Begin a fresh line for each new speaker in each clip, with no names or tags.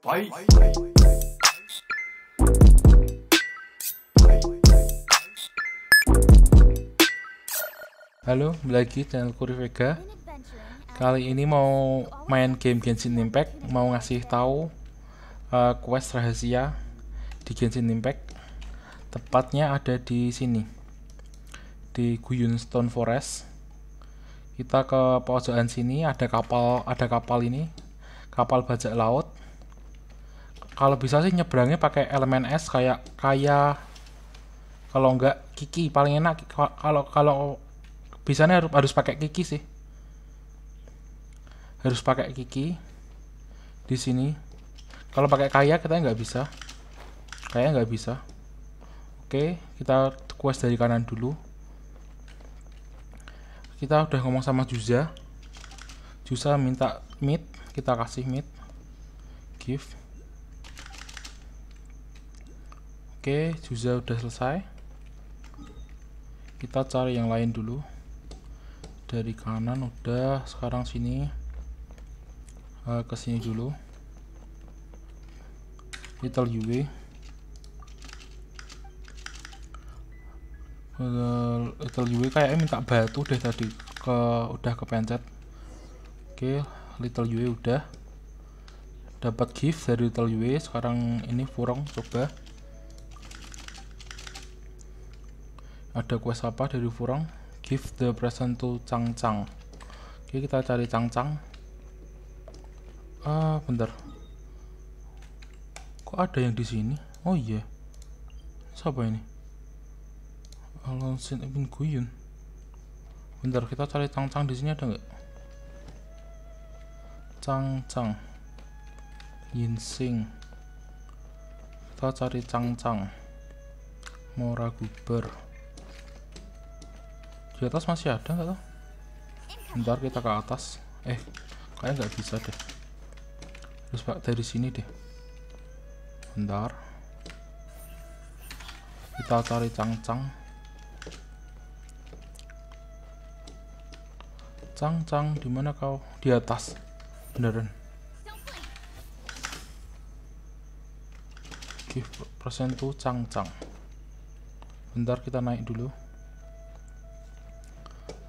Bye. Bye. Halo, lagi channel Vega. Kali ini mau main game Genshin Impact, mau ngasih tahu uh, quest rahasia di Genshin Impact. Tepatnya ada di sini. Di Guyun Stone Forest. Kita ke pojokan sini ada kapal, ada kapal ini. Kapal bajak laut kalau bisa sih nyebrangnya pakai elemen es kayak kayak kalau enggak kiki paling enak kalau kalau bisanya harus harus pakai kiki sih harus pakai kiki di sini kalau pakai kaya kita nggak bisa kaya nggak bisa oke kita quest dari kanan dulu kita udah ngomong sama Juza Juza minta mid kita kasih mid Give. Oke, Juza udah selesai. Kita cari yang lain dulu. Dari kanan udah, sekarang sini. Uh, ke sini dulu. Little UV. little UV kayaknya minta batu deh tadi ke udah ke kepencet. Oke, Little UV udah. Dapat gift dari Little UV, sekarang ini furong coba. ada quest apa dari Furong give the present to Chang Chang oke kita cari Chang Chang ah bentar kok ada yang di sini oh iya yeah. siapa ini Alonsin Ibn Guyun bentar kita cari Chang Chang di sini ada nggak Chang Chang Sing kita cari Chang Chang Mora Guber di atas masih ada nggak tuh ntar kita ke atas eh kayaknya nggak bisa deh terus pak dari sini deh bentar kita cari cang-cang cang cangcang mana kau di atas beneran give persen tuh cangcang bentar kita naik dulu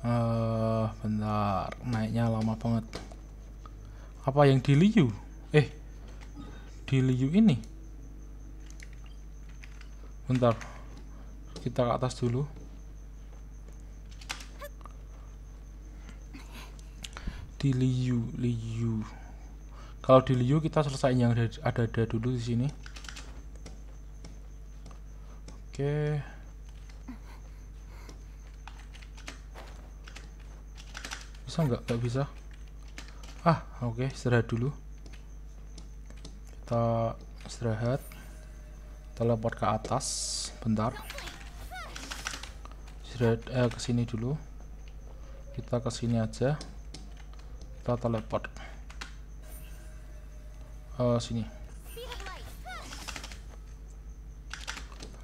uh, bentar naiknya lama banget apa yang di Liu eh di Liu ini bentar kita ke atas dulu di Liu Liu kalau di Liu kita selesai yang ada ada, dulu di sini oke okay. bisa nggak nggak bisa ah oke okay, istirahat dulu kita istirahat kita lompat ke atas bentar istirahat eh ke sini dulu kita ke sini aja kita teleport uh, sini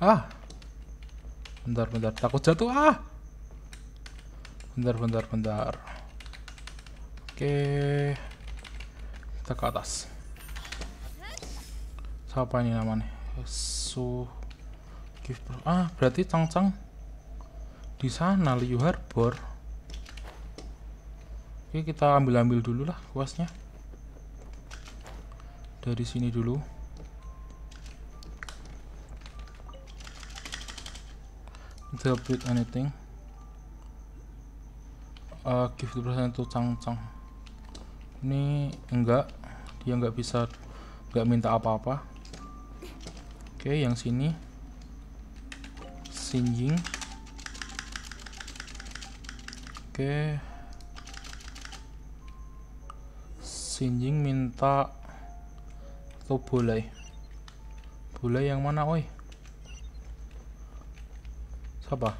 ah bentar bentar takut jatuh ah bentar bentar bentar Oke. Kita ke atas. Siapa ini namanya? Su give Ah, berarti cang-cang. di sana Liu Harbor. Oke, kita ambil-ambil dulu lah kuasnya. Dari sini dulu. Interpret anything. Uh, eh, give the present to Oke ini enggak dia enggak bisa enggak minta apa-apa oke yang sini sinjing oke sinjing minta ke boleh boleh yang mana oi siapa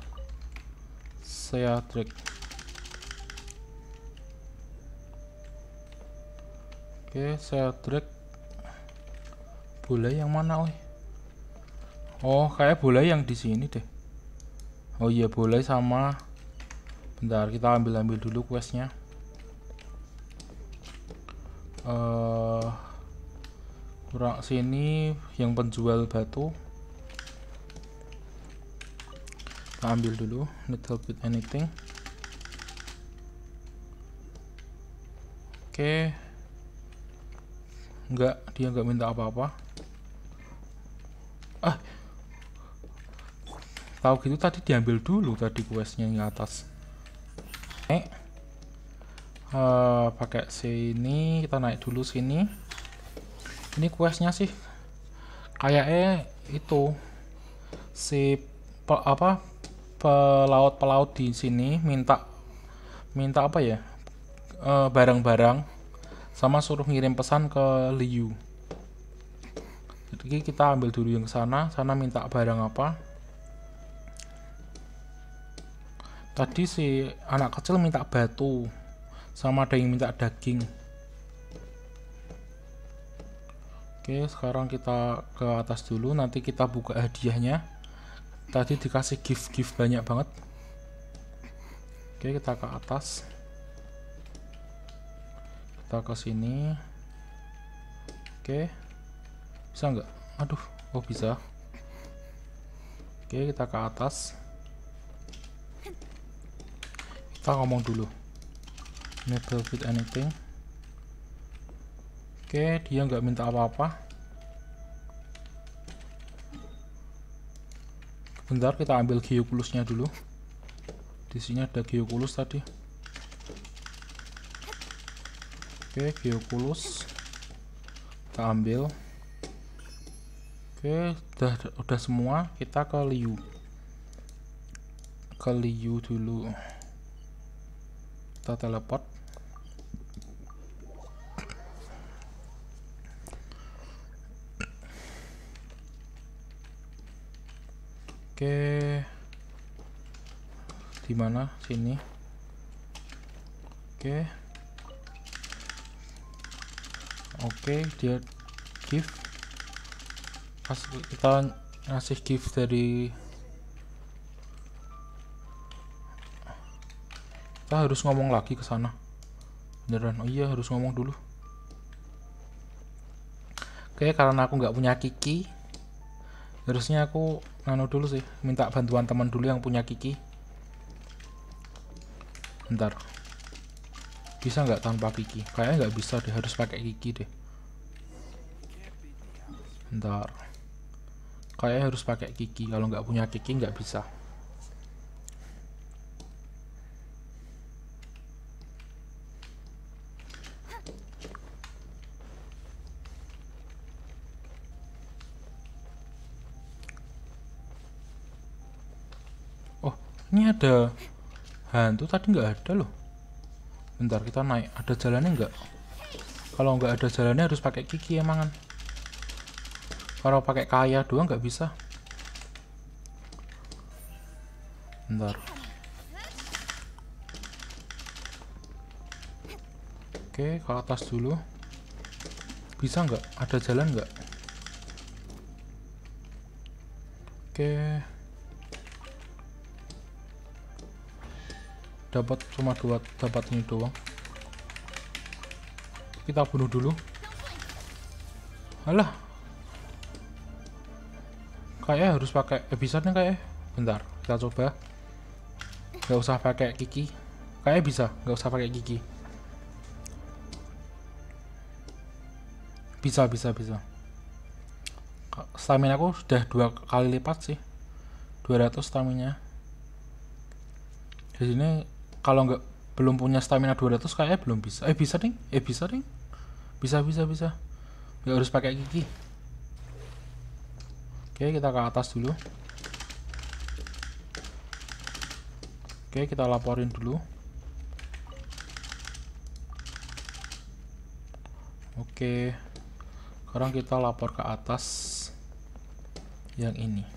saya trik oke saya drag bola yang mana oi oh kayak bola yang di sini deh oh iya bola sama bentar kita ambil ambil dulu questnya uh, kurang sini yang penjual batu kita ambil dulu little bit anything oke Enggak, dia enggak minta apa-apa. Ah. Tahu gitu tadi diambil dulu tadi questnya yang atas. Eh. Uh, pakai sini, kita naik dulu sini. Ini questnya sih kayaknya itu si pe, apa pelaut-pelaut di sini minta minta apa ya eh, barang-barang Uh, barang -barang sama suruh ngirim pesan ke Liu jadi kita ambil dulu yang sana sana minta barang apa tadi si anak kecil minta batu sama ada yang minta daging oke sekarang kita ke atas dulu nanti kita buka hadiahnya tadi dikasih gift-gift banyak banget oke kita ke atas kita ke sini oke bisa nggak aduh oh bisa oke kita ke atas kita ngomong dulu never fit anything oke dia nggak minta apa-apa bentar kita ambil geoculusnya dulu di sini ada geoculus tadi Oke, Geoculus. Kita ambil. Oke, udah udah semua. Kita ke Liu. Ke Liu dulu. Kita teleport. Oke. Di mana? Sini. Oke oke okay, dia gift pas kita ngasih gift dari kita harus ngomong lagi ke sana beneran oh iya harus ngomong dulu oke okay, karena aku nggak punya kiki harusnya aku Nano dulu sih minta bantuan teman dulu yang punya kiki bentar bisa nggak tanpa kiki kayaknya nggak bisa deh harus pakai kiki deh ntar kayaknya harus pakai kiki kalau nggak punya kiki nggak bisa oh ini ada hantu tadi nggak ada loh bentar kita naik ada jalannya nggak kalau nggak ada jalannya harus pakai kiki kan kalau pakai kaya doang nggak bisa bentar oke ke atas dulu bisa nggak ada jalan nggak oke dapat cuma dua dapatnya ini doang kita bunuh dulu alah kayak eh, harus pakai episode eh, kayak eh. bentar kita coba nggak usah pakai kiki kayak eh, bisa nggak usah pakai gigi bisa bisa bisa stamina aku sudah dua kali lipat sih 200 stamina di sini kalau nggak belum punya stamina 200 kayaknya belum bisa eh bisa ding eh bisa ding bisa bisa bisa nggak harus pakai gigi oke kita ke atas dulu oke kita laporin dulu oke sekarang kita lapor ke atas yang ini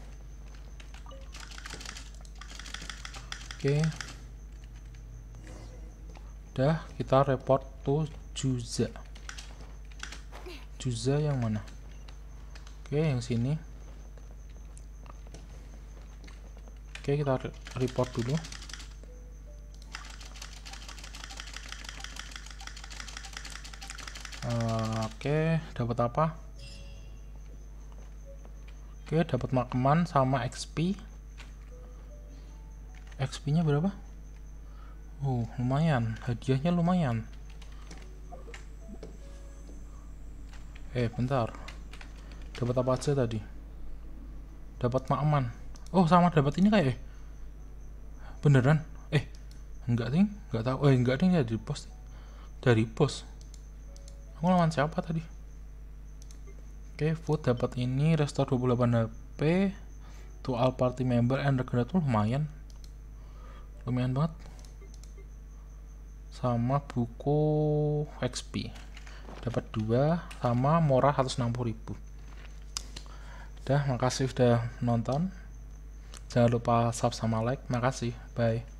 oke Dah, kita report tuh Juza. Juza yang mana? Oke, yang sini. Oke, kita re report dulu. Uh, oke, dapat apa? Oke, dapat makeman sama XP. XP-nya berapa? Oh, lumayan. Hadiahnya lumayan. Eh, bentar. Dapat apa aja tadi? Dapat makman. Oh, sama dapat ini kayak eh. Beneran? Eh, enggak ting, enggak tahu. Eh, enggak ting dari pos. Dari pos. Aku lawan siapa tadi? Oke, okay, food dapat ini, restore 28 HP. To all party member and regret lumayan. Lumayan banget sama buku XP dapat dua sama murah 160.000 udah makasih udah nonton jangan lupa subscribe sama like makasih bye